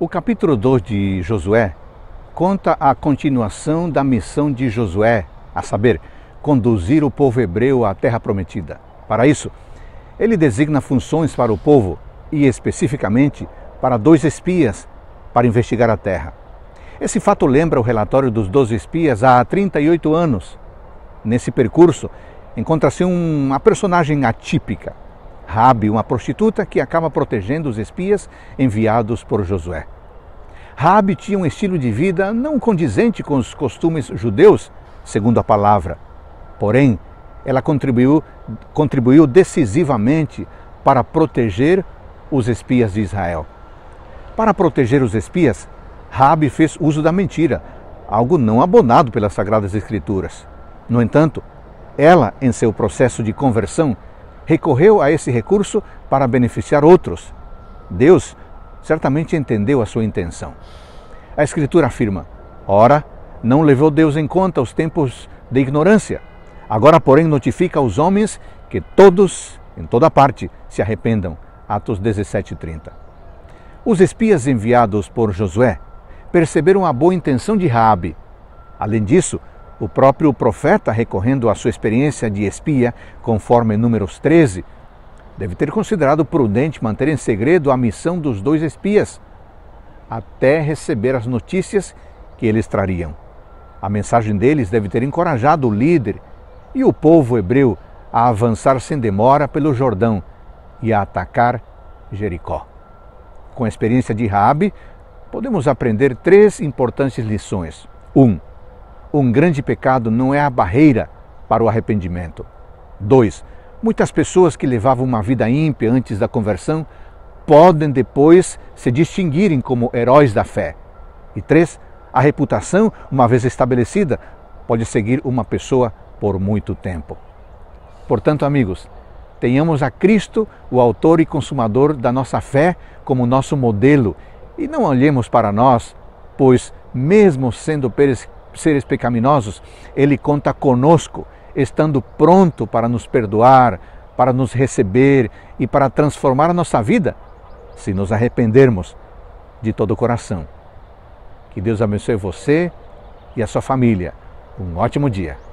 O capítulo 2 de Josué conta a continuação da missão de Josué, a saber, conduzir o povo hebreu à terra prometida. Para isso, ele designa funções para o povo e, especificamente, para dois espias para investigar a terra. Esse fato lembra o relatório dos 12 espias há 38 anos. Nesse percurso, encontra-se uma personagem atípica, Rabi, uma prostituta que acaba protegendo os espias enviados por Josué. Rabi tinha um estilo de vida não condizente com os costumes judeus, segundo a palavra. Porém, ela contribuiu, contribuiu decisivamente para proteger os espias de Israel. Para proteger os espias, Rabi fez uso da mentira, algo não abonado pelas Sagradas Escrituras. No entanto, ela, em seu processo de conversão, recorreu a esse recurso para beneficiar outros. Deus certamente entendeu a sua intenção. A Escritura afirma: Ora, não levou Deus em conta os tempos de ignorância. Agora, porém, notifica aos homens que todos, em toda parte, se arrependam. Atos 17:30. Os espias enviados por Josué perceberam a boa intenção de Raabe. Além disso, o próprio profeta, recorrendo à sua experiência de espia, conforme Números 13, deve ter considerado prudente manter em segredo a missão dos dois espias, até receber as notícias que eles trariam. A mensagem deles deve ter encorajado o líder e o povo hebreu a avançar sem demora pelo Jordão e a atacar Jericó. Com a experiência de Raabe, podemos aprender três importantes lições. 1. Um, um grande pecado não é a barreira para o arrependimento. 2. Muitas pessoas que levavam uma vida ímpia antes da conversão podem depois se distinguirem como heróis da fé. E 3. A reputação, uma vez estabelecida, pode seguir uma pessoa por muito tempo. Portanto, amigos, tenhamos a Cristo, o autor e consumador da nossa fé, como nosso modelo e não olhemos para nós, pois, mesmo sendo seres pecaminosos, Ele conta conosco, estando pronto para nos perdoar, para nos receber e para transformar a nossa vida, se nos arrependermos de todo o coração. Que Deus abençoe você e a sua família. Um ótimo dia.